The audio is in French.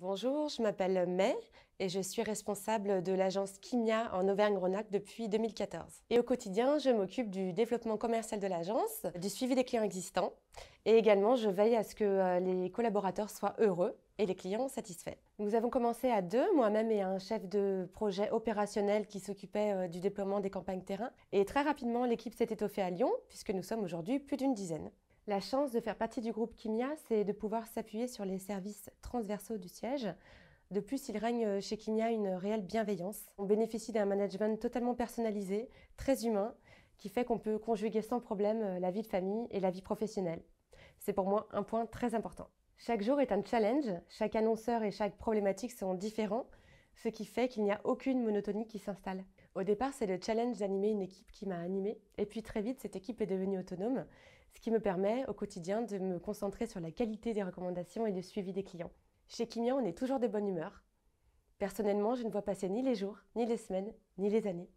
Bonjour, je m'appelle May et je suis responsable de l'agence Kimia en Auvergne-Rhône-Alpes depuis 2014. Et au quotidien, je m'occupe du développement commercial de l'agence, du suivi des clients existants et également je veille à ce que euh, les collaborateurs soient heureux et les clients satisfaits. Nous avons commencé à deux, moi-même et un chef de projet opérationnel qui s'occupait euh, du déploiement des campagnes terrain. Et très rapidement, l'équipe s'est étoffée à Lyon puisque nous sommes aujourd'hui plus d'une dizaine. La chance de faire partie du groupe Kimia, c'est de pouvoir s'appuyer sur les services transversaux du siège. De plus, il règne euh, chez Kimia une réelle bienveillance. On bénéficie d'un management totalement personnalisé, très humain, qui fait qu'on peut conjuguer sans problème euh, la vie de famille et la vie professionnelle. C'est pour moi un point très important. Chaque jour est un challenge, chaque annonceur et chaque problématique sont différents, ce qui fait qu'il n'y a aucune monotonie qui s'installe. Au départ, c'est le challenge d'animer une équipe qui m'a animée. Et puis très vite, cette équipe est devenue autonome, ce qui me permet au quotidien de me concentrer sur la qualité des recommandations et le suivi des clients. Chez Kimia, on est toujours de bonne humeur. Personnellement, je ne vois passer ni les jours, ni les semaines, ni les années.